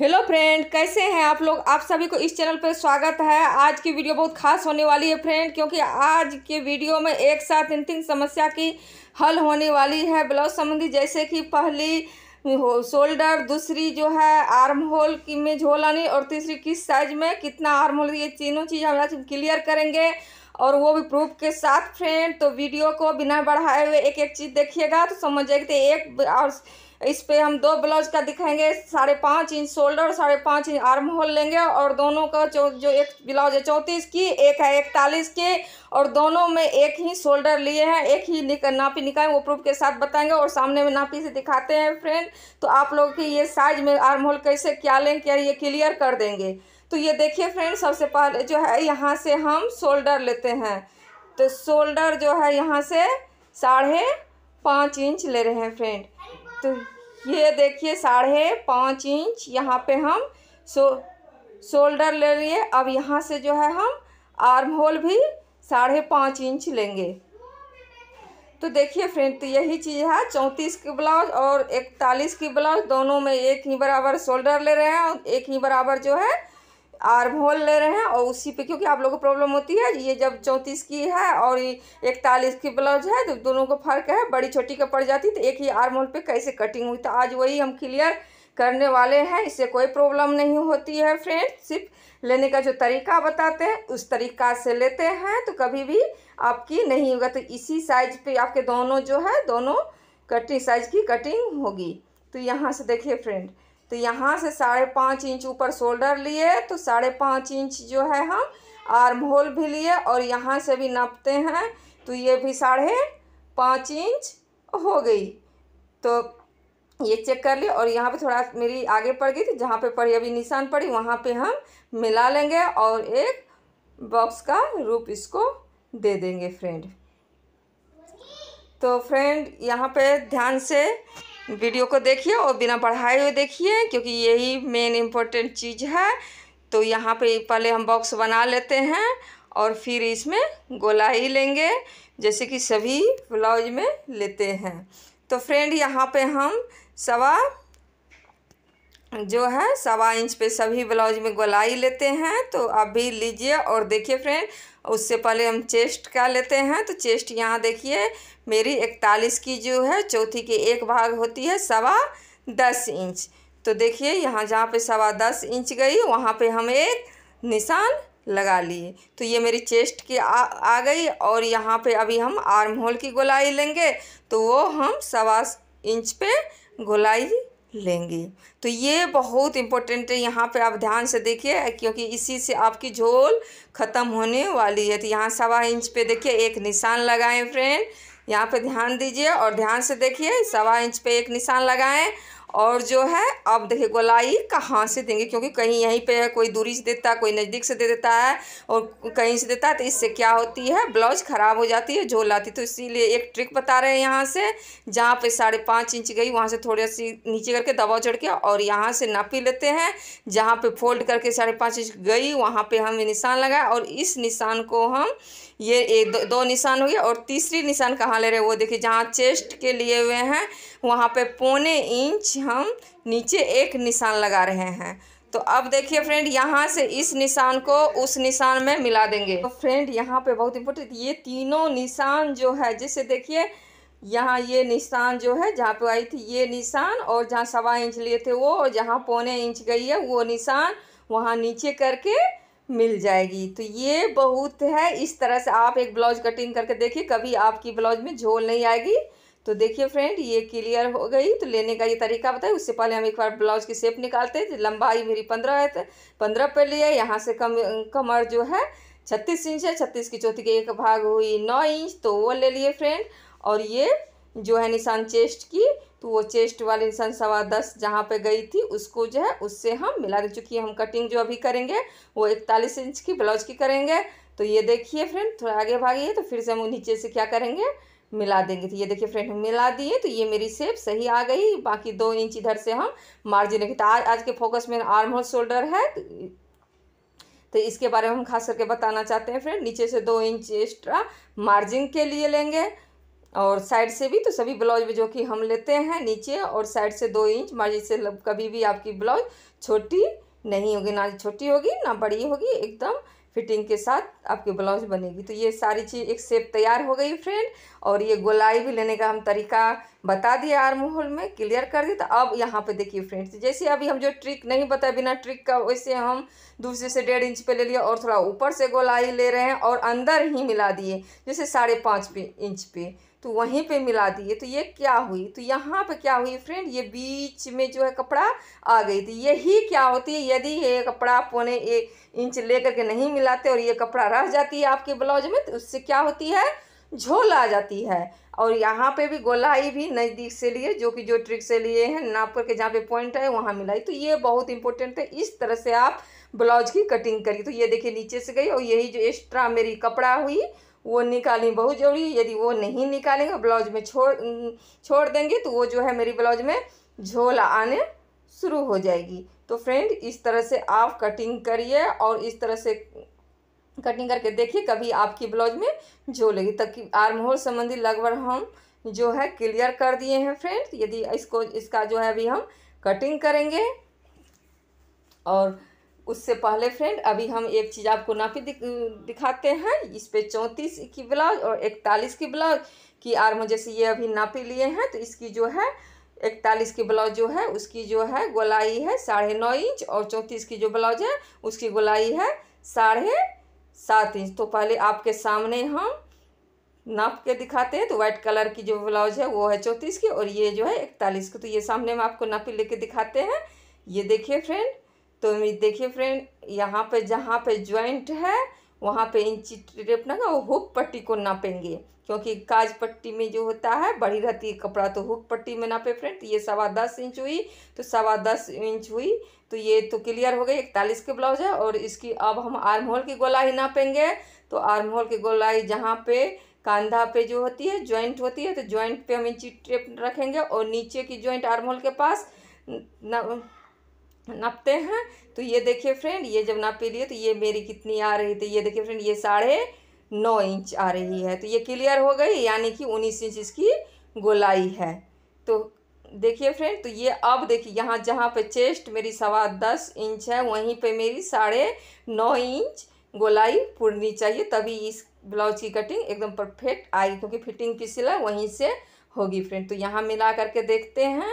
hello friend कैसे हैं आप लोग आप सभी को इस चैनल पर स्वागत है आज की वीडियो बहुत खास होने वाली है फ्रेंड क्योंकि आज के वीडियो में एक साथ इन तीन समस्या की हल होने वाली है ब्लाउज संबंधी जैसे कि पहली हो शोल्डर दूसरी जो है आर्म होल की में झोलानी और तीसरी किस साइज में कितना आर्म होल ये तीनों चीज़ हम आज क्लियर करेंगे और वो भी प्रूफ के साथ फ्रेंड तो वीडियो को बिना बढ़ाए हुए एक एक चीज़ देखिएगा तो समझ जाएगी एक और इस पर हम दो ब्लाउज का दिखाएंगे साढ़े पाँच इंच शोल्डर साढ़े पाँच इंच आर्म होल लेंगे और दोनों का जो जो एक ब्लाउज है चौंतीस की एक है इकतालीस के और दोनों में एक ही शोल्डर लिए हैं एक ही निक, नापी निकाय वो प्रूफ के साथ बताएंगे और सामने में नापी से दिखाते हैं फ्रेंड तो आप लोग की ये साइज में आर्म होल कैसे क्या लें क्या ये क्लियर कर देंगे तो ये देखिए फ्रेंड सबसे पहले जो है यहाँ से हम शोल्डर लेते हैं तो शोल्डर जो है यहाँ से साढ़े पाँच इंच ले रहे हैं फ्रेंड तो ये देखिए साढ़े पाँच इंच यहाँ पे हम सो शोल्डर ले लिए अब यहाँ से जो है हम आर्म होल भी साढ़े पाँच इंच लेंगे तो देखिए फ्रेंड तो यही चीज़ है चौंतीस की ब्लाउज और इकतालीस की ब्लाउज दोनों में एक ही बराबर शोल्डर ले रहे हैं और एक ही बराबर जो है आर्म होल ले रहे हैं और उसी पे क्योंकि आप लोगों को प्रॉब्लम होती है ये जब चौंतीस की है और इकतालीस की ब्लाउज है तो दोनों को फर्क है बड़ी छोटी का पड़ जाती तो एक ही आर्म होल पे कैसे कटिंग हुई तो आज वही हम क्लियर करने वाले हैं इससे कोई प्रॉब्लम नहीं होती है फ्रेंड सिर्फ लेने का जो तरीका बताते हैं उस तरीका से लेते हैं तो कभी भी आपकी नहीं होगा तो इसी साइज पे आपके दोनों जो है दोनों कटिंग साइज की कटिंग होगी तो यहाँ से देखिए फ्रेंड तो यहाँ से साढ़े पाँच इंच ऊपर शोल्डर लिए तो साढ़े पाँच इंच जो है हम आर्म होल भी लिए और यहाँ से भी नापते हैं तो ये भी साढ़े पाँच इंच हो गई तो ये चेक कर लिए और यहाँ पे थोड़ा मेरी आगे पड़ गई थी जहाँ पे पड़ी अभी निशान पड़ी वहाँ पे हम मिला लेंगे और एक बॉक्स का रूप इसको दे देंगे फ्रेंड तो फ्रेंड यहाँ पे ध्यान से वीडियो को देखिए और बिना पढ़ाए हुए देखिए क्योंकि यही मेन इम्पोर्टेंट चीज़ है तो यहाँ पे पहले हम बॉक्स बना लेते हैं और फिर इसमें गोलाई लेंगे जैसे कि सभी ब्लाउज में लेते हैं तो फ्रेंड यहाँ पे हम सवा जो है सवा इंच पे सभी ब्लाउज में गोलाई लेते हैं तो अभी भी लीजिए और देखिए फ्रेंड उससे पहले हम चेस्ट का लेते हैं तो चेस्ट यहाँ देखिए मेरी इकतालीस की जो है चौथी की एक भाग होती है सवा दस इंच तो देखिए यहाँ जहाँ पे सवा दस इंच गई वहाँ पे हम एक निशान लगा लिए तो ये मेरी चेस्ट की आ, आ गई और यहाँ पे अभी हम आर्म होल की गोलाई लेंगे तो वो हम सवा इंच पे गोलाई लेंगे तो ये बहुत इम्पोर्टेंट है यहाँ पे आप ध्यान से देखिए क्योंकि इसी से आपकी झोल ख़त्म होने वाली है तो यहाँ सवा इंच पे देखिए एक निशान लगाएं फ्रेंड यहाँ पे ध्यान दीजिए और ध्यान से देखिए सवा इंच पे एक निशान लगाएं और जो है अब देखिए गोलाई कहाँ से देंगे क्योंकि कहीं यहीं पे है कोई दूरी से देता है कोई नज़दीक से दे देता है और कहीं से देता है तो इससे क्या होती है ब्लाउज ख़राब हो जाती है झोल आती तो इसीलिए एक ट्रिक बता रहे हैं यहाँ से जहाँ पे साढ़े पाँच इंच गई वहाँ से थोड़ी सी नीचे करके दबाव चढ़ के और यहाँ से नापी लेते हैं जहाँ पर फोल्ड करके साढ़े पाँच इंच गई वहाँ पर हम निशान लगाए और इस निशान को हम ये एक दो, दो निशान हुए और तीसरी निशान कहाँ ले रहे वो देखिए जहाँ चेस्ट के लिए हुए हैं वहाँ पे पौने इंच हम नीचे एक निशान लगा रहे हैं तो अब देखिए फ्रेंड यहाँ से इस निशान को उस निशान में मिला देंगे तो फ्रेंड यहाँ पे बहुत इम्पोर्टेंट ये तीनों निशान जो है जैसे देखिए यहाँ ये निशान जो है जहाँ पे आई थी ये निशान और जहाँ सवा इंच लिए थे वो और जहाँ पौने इंच गई है वो निशान वहाँ नीचे करके मिल जाएगी तो ये बहुत है इस तरह से आप एक ब्लाउज कटिंग करके देखिए कभी आपकी ब्लाउज में झोल नहीं आएगी तो देखिए फ्रेंड ये क्लियर हो गई तो लेने का ये तरीका बताए उससे पहले हम एक बार ब्लाउज की शेप निकालते हैं लंबाई मेरी पंद्रह है तो पंद्रह पे लिए यहाँ से कम कमर जो है छत्तीस इंच है छत्तीस की चौथी के एक भाग हुई नौ इंच तो वो ले लिए फ्रेंड और ये जो है निशान चेस्ट की तो वो चेस्ट वाले इंसान सवा दस जहाँ पर गई थी उसको जो है उससे हम मिला दें चूँकि हम कटिंग जो अभी करेंगे वो इकतालीस इंच की ब्लाउज की करेंगे तो ये देखिए फ्रेंड थोड़ा आगे भागिए तो फिर से हम नीचे से क्या करेंगे मिला देंगे तो ये देखिए फ्रेंड हम मिला दिए तो ये मेरी सेप सही आ गई बाकी दो इंच इधर से हम मार्जिन रखें तो आज आज के फोकस में आर्म होल शोल्डर है तो, तो इसके बारे में हम खास करके बताना चाहते हैं फ्रेंड नीचे से दो इंच एक्स्ट्रा मार्जिन के लिए लेंगे और साइड से भी तो सभी ब्लाउज में जो कि हम लेते हैं नीचे और साइड से दो इंच मार्जिन से कभी भी आपकी ब्लाउज छोटी नहीं होगी ना छोटी होगी ना बड़ी होगी एकदम फिटिंग के साथ आपकी ब्लाउज बनेगी तो ये सारी चीज़ एक सेप तैयार हो गई फ्रेंड और ये गोलाई भी लेने का हम तरीका बता दिया आर माहौल में क्लियर कर दिया तो अब यहाँ पे देखिए फ्रेंड्स जैसे अभी हम जो ट्रिक नहीं बताए बिना ट्रिक का वैसे हम दूसरे से डेढ़ इंच पे ले लिया और थोड़ा ऊपर से गोलाई ले रहे हैं और अंदर ही मिला दिए जैसे साढ़े पाँच इंच पे तो वहीं पे मिला दिए तो ये क्या हुई तो यहाँ पे क्या हुई फ्रेंड ये बीच में जो है कपड़ा आ गई थी यही क्या होती है यदि ये कपड़ा पौने एक इंच ले करके नहीं मिलाते और ये कपड़ा रह जाती है आपके ब्लाउज में तो उससे क्या होती है झोल आ जाती है और यहाँ पे भी गोलाई भी नज़दीक से लिए जो कि जो ट्रिक से लिए हैं नाप करके जहाँ पे पॉइंट है वहाँ मिलाई तो ये बहुत इंपॉर्टेंट है इस तरह से आप ब्लाउज की कटिंग करिए तो ये देखिए नीचे से गई और यही जो एक्स्ट्रा मेरी कपड़ा हुई वो निकालनी बहुत जरूरी है यदि वो नहीं निकालेंगे ब्लाउज में छोड़ छोड़ देंगे तो वो जो है मेरी ब्लाउज में झोल आने शुरू हो जाएगी तो फ्रेंड इस तरह से आप कटिंग करिए और इस तरह से कटिंग करके देखिए कभी आपकी ब्लाउज में झोलेगी लगी तक आर्म होल संबंधी लगभग हम जो है क्लियर कर दिए हैं फ्रेंड यदि इसको इसका जो है अभी हम कटिंग करेंगे और उससे पहले फ्रेंड अभी हम एक चीज़ आपको नापी दिख, दिखाते हैं इस पर चौंतीस की ब्लाउज और इकतालीस की ब्लाउज की आर मुझे जैसे ये अभी नापी लिए हैं तो इसकी जो है इकतालीस की ब्लाउज जो है उसकी जो है गोलाई है साढ़े नौ इंच और चौंतीस की जो ब्लाउज है उसकी गोलाई है साढ़े सात इंच तो पहले आपके सामने हम नाप के दिखाते हैं तो वाइट कलर की जो ब्लाउज है वो है चौंतीस की और ये जो है इकतालीस की तो ये सामने हम आपको नापी लेके दिखाते हैं ये देखिए फ्रेंड तो देखिए फ्रेंड यहाँ पे जहाँ पे ज्वाइंट है वहाँ पे इंची टेप ना वो हुक पट्टी को नापेंगे क्योंकि काज पट्टी में जो होता है बड़ी रहती है कपड़ा तो हुक पट्टी में नापे फ्रेंड तो ये सवा दस इंच हुई तो सवा दस इंच हुई तो ये तो क्लियर हो गई इकतालीस के ब्लाउज है और इसकी अब हम आर्म होल की गोलाई नापेंगे तो आर्म होल की गोलाई जहाँ पे कांधा पे जो होती है ज्वाइंट होती है तो ज्वाइंट पे हम इंची टेप रखेंगे और नीचे की ज्वाइंट आर्म होल के पास ना नापते हैं तो ये देखिए फ्रेंड ये जब नापे लिए तो ये मेरी कितनी आ रही थी ये देखिए फ्रेंड ये साढ़े नौ इंच आ रही है तो ये क्लियर हो गई यानी कि उन्नीस इंच इसकी गोलाई है तो देखिए फ्रेंड तो ये अब देखिए यहाँ जहाँ पे चेस्ट मेरी सवा दस इंच है वहीं पे मेरी साढ़े नौ इंच गोलाई पुरनी चाहिए तभी इस ब्लाउज की कटिंग एकदम परफेक्ट आएगी क्योंकि फिटिंग की सिलाई वहीं से होगी फ्रेंड तो यहाँ मिला करके देखते हैं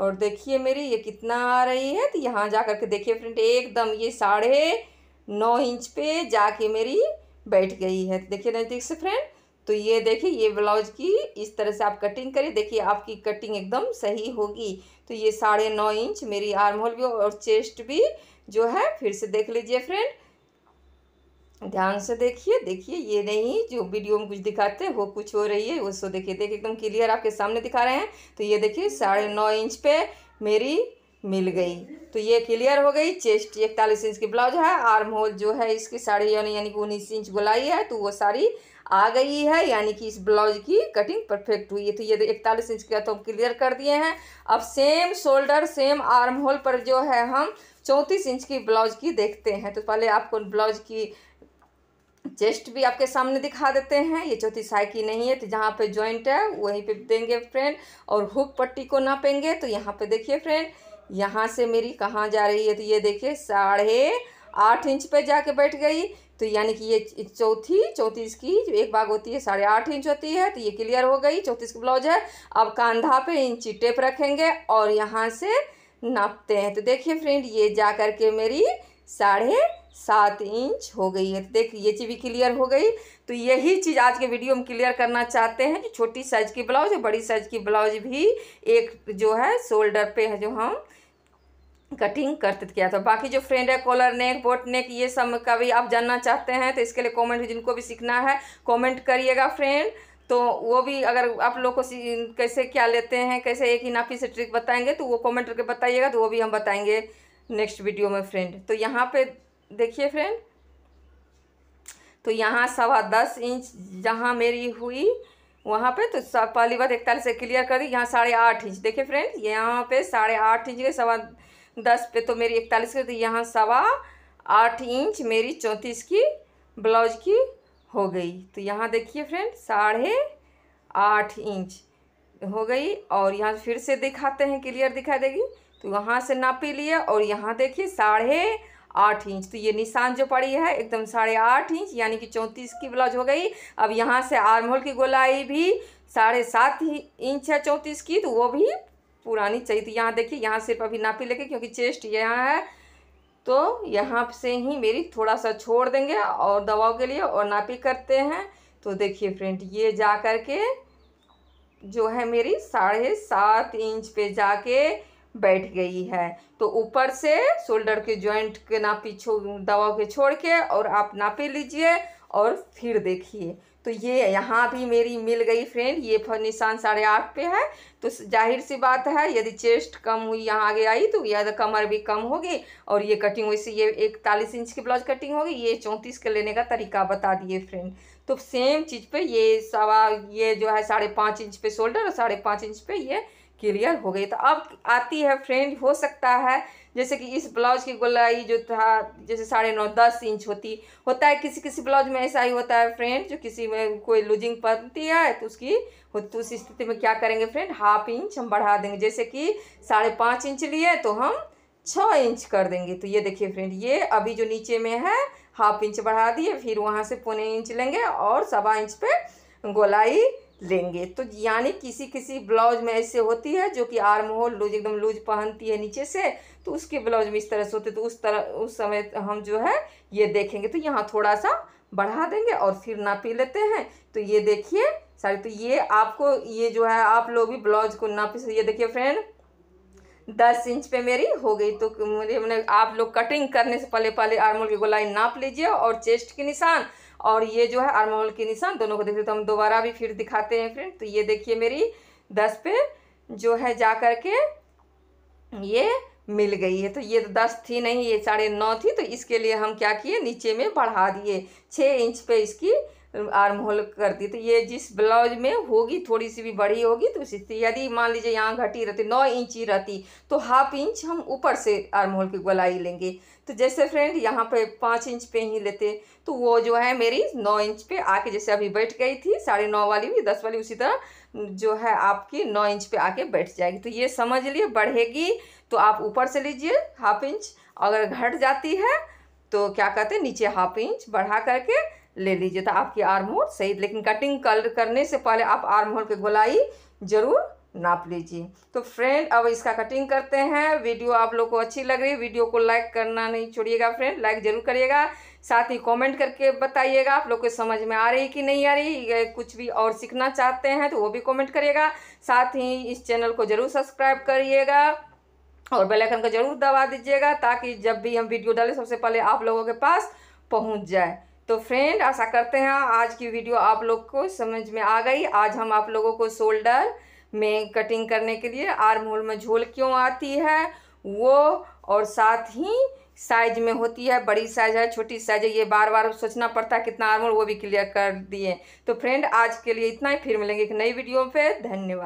और देखिए मेरी ये कितना आ रही है तो यहाँ जा कर के देखिए फ्रेंड एकदम ये साढ़े नौ इंच पे जाके मेरी बैठ गई है तो देखिए नज़दीक से फ्रेंड तो ये देखिए ये ब्लाउज की इस तरह से आप कटिंग करिए देखिए आपकी कटिंग एकदम सही होगी तो ये साढ़े नौ इंच मेरी आर्म होल भी और चेस्ट भी जो है फिर से देख लीजिए फ्रेंड ध्यान से देखिए देखिए ये नहीं जो वीडियो में कुछ दिखाते हैं वो कुछ हो रही है उसको देखिए देखिए एकदम क्लियर आपके सामने दिखा रहे हैं तो ये देखिए साढ़े नौ इंच पे मेरी मिल गई तो ये क्लियर हो गई चेस्ट इकतालीस इंच की ब्लाउज है आर्म होल जो है इसकी साड़ी यानी यानी कि उन्नीस इंच गुलाई है तो वो साड़ी आ गई है यानी कि इस ब्लाउज की कटिंग परफेक्ट हुई है तो ये इकतालीस इंच का तो हम क्लियर कर दिए हैं अब same shoulder same arm hole पर जो है हम चौंतीस इंच की ब्लाउज की देखते हैं तो पहले आपको ब्लाउज की जेस्ट भी आपके सामने दिखा देते हैं ये चौथी साई की नहीं है तो जहाँ पे जॉइंट है वहीं पे देंगे फ्रेंड और हुक पट्टी को नापेंगे तो यहाँ पे देखिए फ्रेंड यहाँ से मेरी कहाँ जा रही है तो ये देखिए साढ़े आठ इंच पे जाके बैठ गई तो यानी कि ये चौथी चौंतीस की जो एक बाग होती है साढ़े आठ इंच होती है तो ये क्लियर हो गई चौंतीस की ब्लाउज है अब कंधा पे इंची टेप रखेंगे और यहाँ से नापते हैं तो देखिए फ्रेंड ये जा कर के मेरी साढ़े सात इंच हो गई है तो देख ये चीज़ भी क्लियर हो गई तो यही चीज़ आज के वीडियो में क्लियर करना चाहते हैं कि छोटी साइज़ की ब्लाउज और बड़ी साइज़ की ब्लाउज भी एक जो है शोल्डर पे है जो हम कटिंग करते किया था बाकी जो फ्रेंड है कॉलर नेक बोट नेक ये सब का भी आप जानना चाहते हैं तो इसके लिए कॉमेंट जिनको भी सीखना है कॉमेंट करिएगा फ्रेंड तो वो भी अगर आप लोग को कैसे क्या लेते हैं कैसे एक ही नाफी से ट्रिक बताएंगे तो वो कमेंट करके बताइएगा तो वो भी हम बताएंगे नेक्स्ट वीडियो में फ्रेंड तो यहाँ पे देखिए फ्रेंड तो यहाँ सवा दस इंच जहाँ मेरी हुई वहाँ पे तो सब पहली बार इकतालीस से क्लियर कर दी यहाँ साढ़े आठ इंच देखिए फ्रेंड यहाँ पे साढ़े आठ इंच के सवा दस पे तो मेरी इकतालीस की तो यहाँ सवा आठ इंच मेरी चौंतीस की ब्लाउज की हो गई तो यहाँ देखिए फ्रेंड साढ़े आठ इंच हो गई और यहाँ फिर से दिखाते हैं क्लियर दिखाई देगी तो वहाँ से नापी लिए और यहाँ देखिए साढ़े आठ इंच तो ये निशान जो पड़ी है एकदम साढ़े आठ इंच यानी कि चौंतीस की ब्लाउज हो गई अब यहाँ से आर्म होल की गोलाई भी साढ़े सात इंच है चौंतीस की तो वो भी पुरानी चाहिए तो यहाँ देखिए यहाँ सिर्फ अभी नापी लेके क्योंकि चेस्ट यहाँ है तो यहाँ से ही मेरी थोड़ा सा छोड़ देंगे और दबाव के लिए और नापी करते हैं तो देखिए फ्रेंड ये जा कर के जो है मेरी साढ़े सात इंच पे जाके बैठ गई है तो ऊपर से शोल्डर के जॉइंट के नापी छो दबाव के छोड़ के और आप नापे लीजिए और फिर देखिए तो ये यहाँ भी मेरी मिल गई फ्रेंड ये फर निशान साढ़े आठ पे है तो जाहिर सी बात है यदि चेस्ट कम हुई यहाँ आगे आई तो यह तो कमर भी कम होगी और ये कटिंग वैसे ये इकतालीस इंच की ब्लाउज कटिंग होगी ये चौंतीस के लेने का तरीका बता दिए फ्रेंड तो सेम चीज़ पे ये सवा ये जो है साढ़े पाँच इंच पे शोल्डर और साढ़े पाँच इंच पे ये क्लियर हो गई तो अब आती है फ्रेंड हो सकता है जैसे कि इस ब्लाउज की गोलाई जो था जैसे साढ़े नौ दस इंच होती होता है किसी किसी ब्लाउज में ऐसा ही होता है फ्रेंड जो किसी में कोई लूजिंग पड़ती है तो उसकी तो उस स्थिति में क्या करेंगे फ्रेंड हाफ इंच हम बढ़ा देंगे जैसे कि साढ़े पाँच इंच लिए तो हम छः इंच कर देंगे तो ये देखिए फ्रेंड ये अभी जो नीचे में है हाफ इंच बढ़ा दिए फिर वहाँ से पौने इंच लेंगे और सवा इंच पर गोलाई लेंगे तो यानी किसी किसी ब्लाउज में ऐसे होती है जो कि आर्म होल लूज एकदम लूज पहनती है नीचे से तो उसके ब्लाउज में इस तरह से होते तो उस तरह उस समय हम जो है ये देखेंगे तो यहाँ थोड़ा सा बढ़ा देंगे और फिर नापी लेते हैं तो ये देखिए सारी तो ये आपको ये जो है आप लोग भी ब्लाउज को नापी से ये देखिए फ्रेंड दस इंच पे मेरी हो गई तो मुझे मैंने आप लोग कटिंग करने से पहले पहले आर्मोल की गोलाई नाप लीजिए और चेस्ट के निशान और ये जो है आर्मोल के निशान दोनों को देखते तो हम दोबारा भी फिर दिखाते हैं फ्रेंड तो ये देखिए मेरी दस पे जो है जा कर के ये मिल गई है तो ये तो दस थी नहीं ये साढ़े नौ थी तो इसके लिए हम क्या किए नीचे में बढ़ा दिए छः इंच पे इसकी आर्म होल कर दी तो ये जिस ब्लाउज में होगी थोड़ी सी भी बड़ी होगी तो उसी यदि मान लीजिए यहाँ घटी रहती नौ इंच ही रहती तो हाफ इंच हम ऊपर से आर्म होल की गोलाई लेंगे तो जैसे फ्रेंड यहाँ पे पाँच इंच पे ही लेते तो वो जो है मेरी नौ इंच पे आके जैसे अभी बैठ गई थी साढ़े नौ वाली भी दस वाली उसी तरह जो है आपकी नौ इंच पे आके बैठ जाएगी तो ये समझ लिए बढ़ेगी तो आप ऊपर से लीजिए हाफ इंच अगर घट जाती है तो क्या कहते हैं नीचे हाफ इंच बढ़ा करके ले लीजिए तो आपकी आर्म होल सही लेकिन कटिंग कलर करने से पहले आप आर्म होल की गोलाई ज़रूर नाप लीजिए तो फ्रेंड अब इसका कटिंग करते हैं वीडियो आप लोग को अच्छी लग रही है वीडियो को लाइक करना नहीं छोड़िएगा फ्रेंड लाइक ज़रूर करिएगा साथ ही कमेंट करके बताइएगा आप लोग को समझ में आ रही कि नहीं आ रही कुछ भी और सीखना चाहते हैं तो वो भी कमेंट करिएगा साथ ही इस चैनल को ज़रूर सब्सक्राइब करिएगा और बेल आइकन को जरूर दबा दीजिएगा ताकि जब भी हम वीडियो डालें सबसे पहले आप लोगों के पास पहुँच जाए तो फ्रेंड आशा करते हैं आज की वीडियो आप लोग को समझ में आ गई आज हम आप लोगों को शोल्डर में कटिंग करने के लिए आर्म होल में झोल क्यों आती है वो और साथ ही साइज में होती है बड़ी साइज है छोटी साइज है ये बार बार सोचना पड़ता है कितना आर्म होल वो भी क्लियर कर दिए तो फ्रेंड आज के लिए इतना ही फिर मिलेंगे एक नई वीडियो पर धन्यवाद